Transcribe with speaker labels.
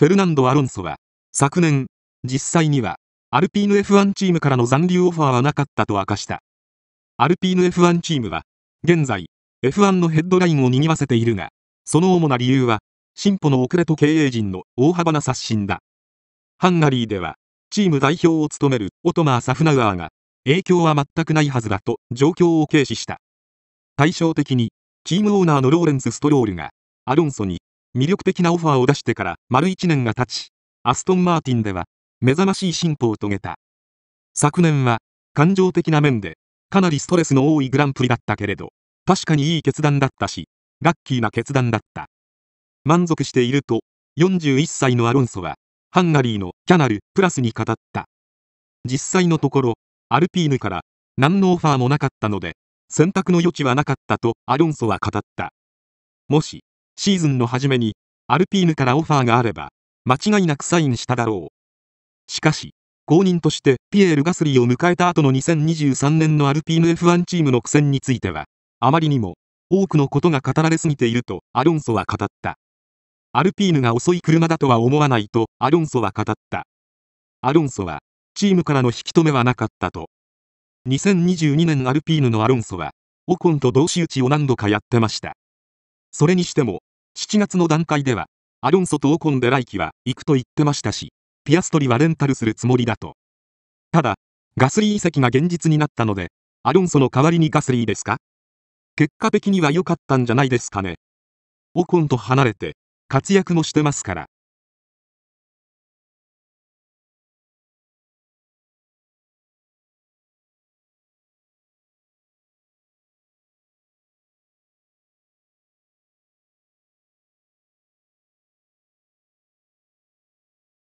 Speaker 1: フェルナンド・アロンソは、昨年、実際には、アルピーヌ F1 チームからの残留オファーはなかったと明かした。アルピーヌ F1 チームは、現在、F1 のヘッドラインを賑わせているが、その主な理由は、進歩の遅れと経営陣の大幅な刷新だ。ハンガリーでは、チーム代表を務めるオトマー・サフナウアーが、影響は全くないはずだと状況を軽視した。対照的に、チームオーナーのローレンス・ストロールが、アロンソに魅力的なオファーを出してから丸1年が経ち、アストン・マーティンでは目覚ましい進歩を遂げた。昨年は感情的な面でかなりストレスの多いグランプリだったけれど、確かにいい決断だったし、ラッキーな決断だった。満足していると、41歳のアロンソは、ハンガリーのキャナルプラスに語った。実際のところ、アルピーヌから何のオファーもなかったので、選択の余地はなかったとアロンソは語った。もし、シーズンの初めにアルピーヌからオファーがあれば間違いなくサインしただろうしかし後任としてピエール・ガスリーを迎えた後の2023年のアルピーヌ F1 チームの苦戦についてはあまりにも多くのことが語られすぎているとアロンソは語ったアルピーヌが遅い車だとは思わないとアロンソは語ったアロンソはチームからの引き止めはなかったと2022年アルピーヌのアロンソはオコンと同士打ちを何度かやってましたそれにしても7月の段階では、アロンソとオコンで来季は行くと言ってましたし、ピアストリはレンタルするつもりだと。ただ、ガスリー遺跡が現実になったので、アロンソの代わりにガスリーですか結果的には良かったんじゃないですかね。オコンと離れて、活躍もしてますから。